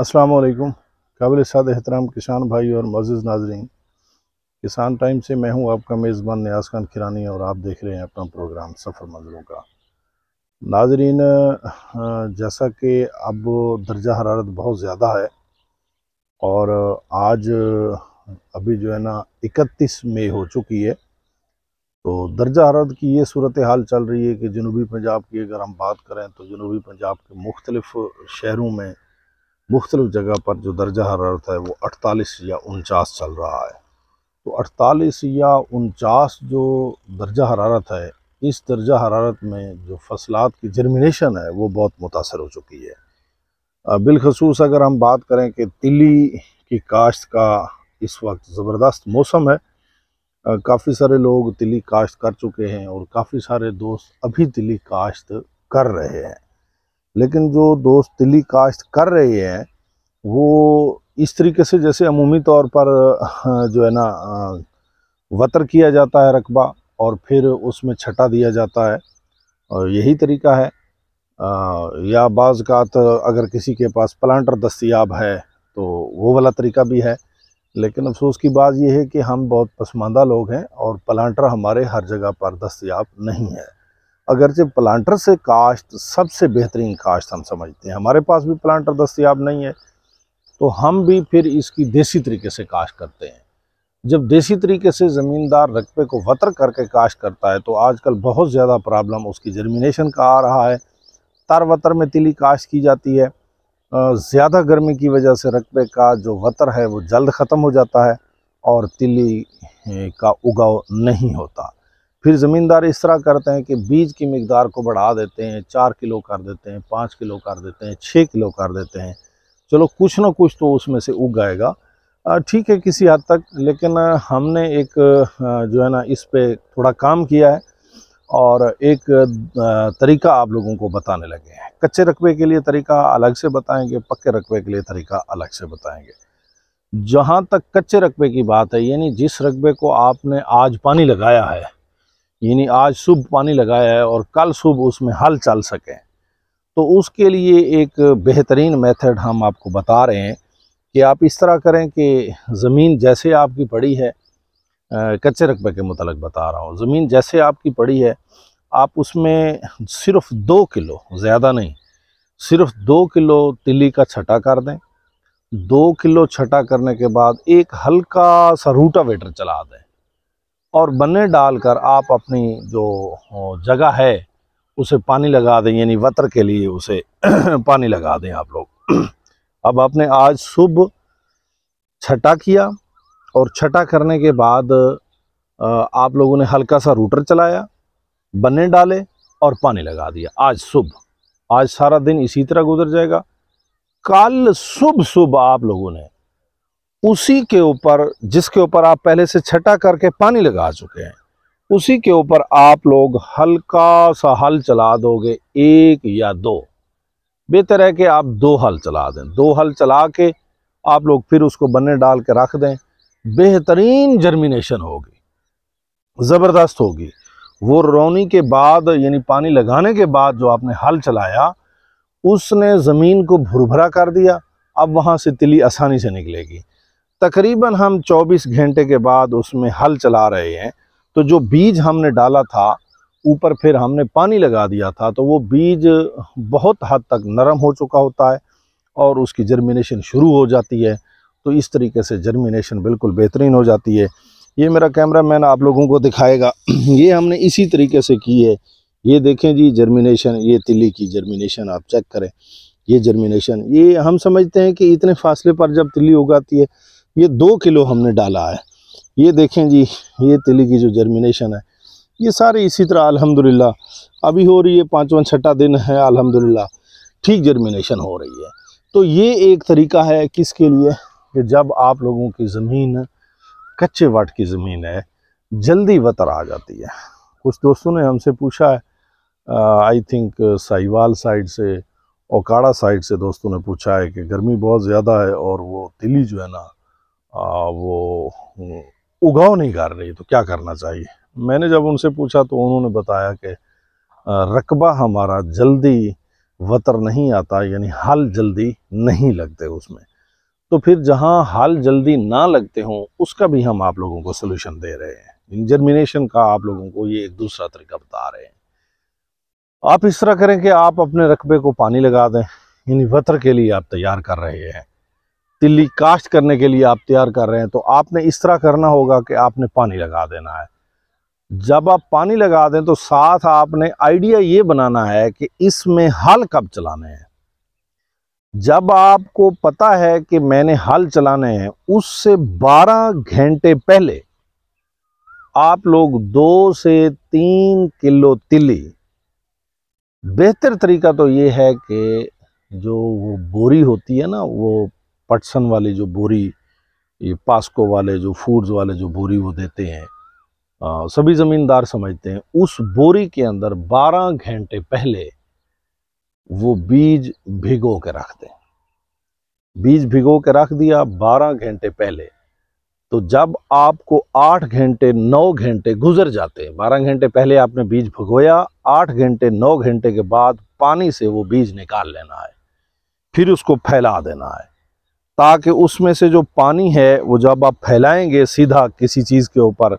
السلام علیکم قابل ساتھ احترام کسان بھائی اور معزز ناظرین کسان ٹائم سے میں ہوں آپ کا میزبان نیاز خان کھرانی اور آپ دیکھ رہے ہیں اپنا پروگرام سفر منزلوں کا ناظرین جیسا کہ اب درجہ حرارت بہت زیادہ ہے اور آج ابھی جو ہے نا اکتیس مئی ہو چکی ہے تو درجہ حرارت کی یہ صورتحال چل رہی ہے کہ جنوبی پنجاب کی اگر ہم بات کریں تو جنوبی پنجاب کے مختلف شہروں میں مختلف جگہ پر جو درجہ حرارت ہے وہ اٹھالیس یا انچاس چل رہا ہے تو اٹھالیس یا انچاس جو درجہ حرارت ہے اس درجہ حرارت میں جو فصلات کی جرمینیشن ہے وہ بہت متاثر ہو چکی ہے بالخصوص اگر ہم بات کریں کہ تلی کی کاشت کا اس وقت زبردست موسم ہے کافی سارے لوگ تلی کاشت کر چکے ہیں اور کافی سارے دوست ابھی تلی کاشت کر رہے ہیں لیکن جو دوست تلی کاشت کر رہے ہیں وہ اس طریقے سے جیسے عمومی طور پر جو ہے نا وطر کیا جاتا ہے رقبہ اور پھر اس میں چھٹا دیا جاتا ہے اور یہی طریقہ ہے یا بعض اوقات اگر کسی کے پاس پلانٹر دستیاب ہے تو وہ والا طریقہ بھی ہے لیکن افسوس کی بات یہ ہے کہ ہم بہت پسماندہ لوگ ہیں اور پلانٹر ہمارے ہر جگہ پر دستیاب نہیں ہے اگرچہ پلانٹر سے کاشت سب سے بہترین کاشت ہم سمجھتے ہیں ہمارے پاس بھی پلانٹر دستیاب نہیں ہے تو ہم بھی پھر اس کی دیسی طریقے سے کاشت کرتے ہیں جب دیسی طریقے سے زمیندار رقبے کو وطر کر کے کاشت کرتا ہے تو آج کل بہت زیادہ پرابلم اس کی جرمینیشن کا آ رہا ہے تر وطر میں تلی کاشت کی جاتی ہے زیادہ گرمی کی وجہ سے رقبے کا جو وطر ہے وہ جلد ختم ہو جاتا ہے اور تلی کا اگاؤ نہیں ہوتا پھر زمیندار اس طرح کرتے ہیں کہ بیج کی مقدار کو بڑھا دیتے ہیں چار کلو کر دیتے ہیں پانچ کلو کر دیتے ہیں چھ کلو کر دیتے ہیں چلو کچھ نہ کچھ تو اس میں سے اگ آئے گا ٹھیک ہے کسی حد تک لیکن ہم نے ایک جو ہے نا اس پہ تھوڑا کام کیا ہے اور ایک طریقہ آپ لوگوں کو بتانے لگے ہیں کچے رقبے کے لیے طریقہ الگ سے بتائیں گے پکے رقبے کے لیے طریقہ الگ سے بتائیں گے جہاں تک کچے رقبے کی بات ہے یعنی جس رقبے کو آپ نے آج پانی لگایا ہے یعنی آج صبح پانی لگایا ہے اور کل صبح اس میں حل چل سکیں تو اس کے لیے ایک بہترین میتھڈ ہم آپ کو بتا رہے ہیں کہ آپ اس طرح کریں کہ زمین جیسے آپ کی پڑی ہے کچے رقبے کے متعلق بتا رہا ہوں زمین جیسے آپ کی پڑی ہے آپ اس میں صرف دو کلو زیادہ نہیں صرف دو کلو تلی کا چھٹا کر دیں دو کلو چھٹا کرنے کے بعد ایک ہلکا سا روٹا ویٹر چلا دیں اور بنے ڈال کر آپ اپنی جو جگہ ہے اسے پانی لگا دیں یعنی وطر کے لیے اسے پانی لگا دیں آپ لوگ اب آپ نے آج صبح چھٹا کیا اور چھٹا کرنے کے بعد آپ لوگوں نے ہلکا سا روٹر چلایا بنے ڈالے اور پانی لگا دیا آج صبح آج سارا دن اسی طرح گزر جائے گا کل صبح صبح آپ لوگوں نے اسی کے اوپر جس کے اوپر آپ پہلے سے چھٹا کر کے پانی لگا چکے ہیں اسی کے اوپر آپ لوگ ہلکا سا ہل چلا دو گے ایک یا دو بہتر ہے کہ آپ دو ہل چلا دیں دو ہل چلا کے آپ لوگ پھر اس کو بننے ڈال کے رکھ دیں بہترین جرمینیشن ہوگی زبردست ہوگی وہ رونی کے بعد یعنی پانی لگانے کے بعد جو آپ نے ہل چلایا اس نے زمین کو بھر بھرا کر دیا اب وہاں سے تلی آسانی سے نکلے گی تقریباً ہم چوبیس گھنٹے کے بعد اس میں حل چلا رہے ہیں تو جو بیج ہم نے ڈالا تھا اوپر پھر ہم نے پانی لگا دیا تھا تو وہ بیج بہت حد تک نرم ہو چکا ہوتا ہے اور اس کی جرمینیشن شروع ہو جاتی ہے تو اس طریقے سے جرمینیشن بالکل بہترین ہو جاتی ہے یہ میرا کیمرہ مین آپ لوگوں کو دکھائے گا یہ ہم نے اسی طریقے سے کی ہے یہ دیکھیں جی جرمینیشن یہ تلی کی جرمینیشن آپ چیک کریں یہ جرمینیشن یہ ہم سمجھتے ہیں کہ اتنے فاصلے پر جب تلی اگاتی ہے یہ دو کلو ہم نے ڈالا ہے یہ دیکھیں جی یہ تلی کی جو جرمینیشن ہے یہ سارے اسی طرح الحمدللہ ابھی ہو رہی ہے پانچواں چھٹا دن ہے الحمدللہ ٹھیک جرمینیشن ہو رہی ہے تو یہ ایک طریقہ ہے کس کے لیے کہ جب آپ لوگوں کی زمین کچے واٹ کی زمین ہے جلدی وطر آ جاتی ہے کچھ دوستوں نے ہم سے پوچھا ہے آئی تھنک سائیوال سائڈ سے اوکاڑا سائڈ سے دوستوں نے پوچھا ہے کہ گرمی بہت زیادہ ہے اور وہ تلی جو ہے نا وہ اگاؤ نہیں کر رہی تو کیا کرنا چاہیے میں نے جب ان سے پوچھا تو انہوں نے بتایا کہ رقبہ ہمارا جلدی وطر نہیں آتا یعنی حل جلدی نہیں لگتے اس میں تو پھر جہاں حال جلدی نہ لگتے ہوں اس کا بھی ہم آپ لوگوں کو سلوشن دے رہے ہیں جرمینیشن کا آپ لوگوں کو یہ ایک دوسرا طریقہ بتا رہے ہیں آپ اس طرح کریں کہ آپ اپنے رقبے کو پانی لگا دیں یعنی وطر کے لیے آپ تیار کر رہے ہیں تلی کاشت کرنے کے لیے آپ تیار کر رہے ہیں تو آپ نے اس طرح کرنا ہوگا کہ آپ نے پانی لگا دینا ہے جب آپ پانی لگا دیں تو ساتھ آپ نے آئیڈیا یہ بنانا ہے کہ اس میں ہل کب چلانے ہیں جب آپ کو پتا ہے کہ میں نے ہل چلانے ہیں اس سے بارہ گھنٹے پہلے آپ لوگ دو سے تین کلو تلی بہتر طریقہ تو یہ ہے کہ جو وہ بوری ہوتی ہے نا وہ پٹسن والے جو بوری یہ پاسکو والے جو فوڈز والے جو بوری وہ دیتے ہیں سبھی زمیندار سمجھتے ہیں اس بوری کے اندر بارہ گھنٹے پہلے وہ بیج بھگو کے رکھتے بیج بھگو کے رکھ دیا بارہ گھنٹے پہلے تو جب آپ کو آٹھ گھنٹے نو گھنٹے گزر جاتے ہیں بارہ گھنٹے پہلے آپ نے بیج بھگویا آٹھ گھنٹے نو گھنٹے کے بعد پانی سے وہ بیج نکال لینا ہے پھر اس کو پھیلا دینا ہے تاکہ اس میں سے جو پانی ہے وہ جب آپ پھیلائیں گے سیدھا کسی چیز کے اوپر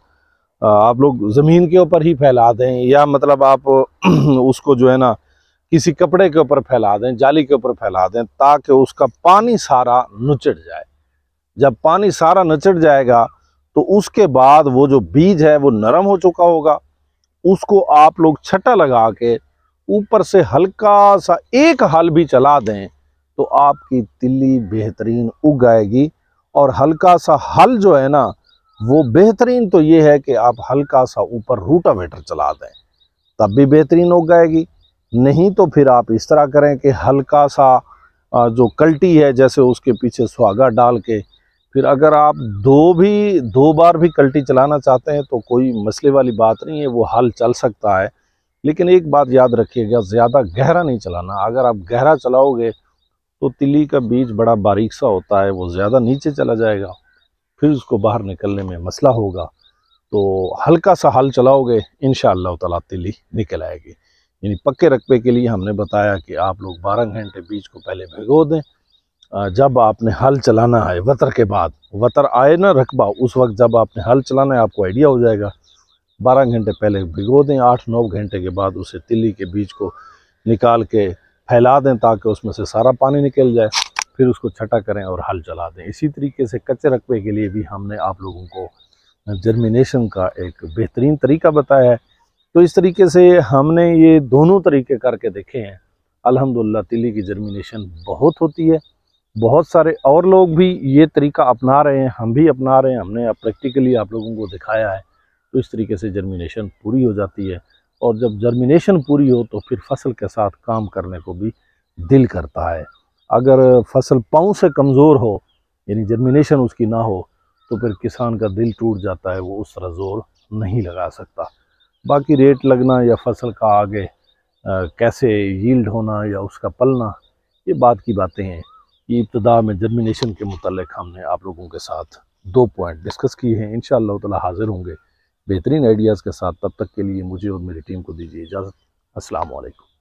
آپ لوگ زمین کے اوپر ہی پھیلا دیں یا مطلب آپ اس کو جو ہے نا کسی کپڑے کے اوپر پھیلا دیں جالی کے اوپر پھیلا دیں تاکہ اس کا پانی سارا نچڑ جائے جب پانی سارا نچڑ جائے گا تو اس کے بعد وہ جو بیج ہے وہ نرم ہو چکا ہوگا اس کو آپ لوگ چھٹا لگا کے اوپر سے ہلکا سا ایک ہل بھی چلا دیں تو آپ کی تلی بہترین اگائے گی اور ہلکا سا حل جو ہے نا وہ بہترین تو یہ ہے کہ آپ ہلکا سا اوپر روٹا ویٹر چلا دیں تب بھی بہترین اگائے گی نہیں تو پھر آپ اس طرح کریں کہ ہلکا سا جو کلٹی ہے جیسے اس کے پیچھے سواگا ڈال کے پھر اگر آپ دو بھی دو بار بھی کلٹی چلانا چاہتے ہیں تو کوئی مسئلے والی بات نہیں ہے وہ حل چل سکتا ہے لیکن ایک بات یاد رکھیے گا زیادہ گہرا نہیں چلانا اگر آپ گہرا چلاؤ گے تو تلی کا بیج بڑا باریک سا ہوتا ہے وہ زیادہ نیچے چلا جائے گا پھر اس کو باہر نکلنے میں مسئلہ ہوگا تو ہلکا سا حل چلاؤ گے انشاءاللہ اللہ تعالیٰ تلی نکل آئے گی یعنی پکے رقبے کے لیے ہم نے بتایا کہ آپ لوگ بارہ گھنٹے بیج کو پہلے بھگو دیں جب آپ نے حل چلانا ہے وطر کے بعد وطر آئے نا رقبہ اس وقت جب آپ نے حل چلانا ہے آپ کو آئیڈیا ہو جائے گا بارہ گھنٹے پہلے بھگو دیں آٹھ نو گھنٹے کے بعد اسے تلی کے بیج کو نکال کے پھیلا دیں تاکہ اس میں سے سارا پانی نکل جائے پھر اس کو چھٹا کریں اور حل چلا دیں اسی طریقے سے کچے رقبے کے لیے بھی ہم نے آپ لوگوں کو جرمینیشن کا ایک بہترین طریقہ بتایا ہے تو اس طریقے سے ہم نے یہ دونوں طریقے کر کے دیکھے ہیں الحمدللہ تلی کی جرمینیشن بہت ہوتی ہے بہت سارے اور لوگ بھی یہ طریقہ اپنا رہے ہیں ہم بھی اپنا رہے ہیں ہم نے پریکٹیکلی آپ لوگوں کو دکھایا ہے تو اس طریقے سے جرمینیشن پوری ہو جاتی ہے اور جب جرمینیشن پوری ہو تو پھر فصل کے ساتھ کام کرنے کو بھی دل کرتا ہے اگر فصل پاؤں سے کمزور ہو یعنی جرمینیشن اس کی نہ ہو تو پھر کسان کا دل ٹوٹ جاتا ہے وہ اس طرح زور نہیں لگا سکتا باقی ریٹ لگنا یا فصل کا آگے کیسے ییلڈ ہونا یا اس کا پلنا یہ بات کی باتیں ہیں یہ ابتدا میں جرمینیشن کے متعلق ہم نے آپ لوگوں کے ساتھ دو پوائنٹ ڈسکس کیے ہیں انشاءاللہ تعالی حاضر ہوں گے بہترین آئیڈیاز کے ساتھ تب تک کے لیے مجھے اور میری ٹیم کو دیجیے اجازت السلام علیکم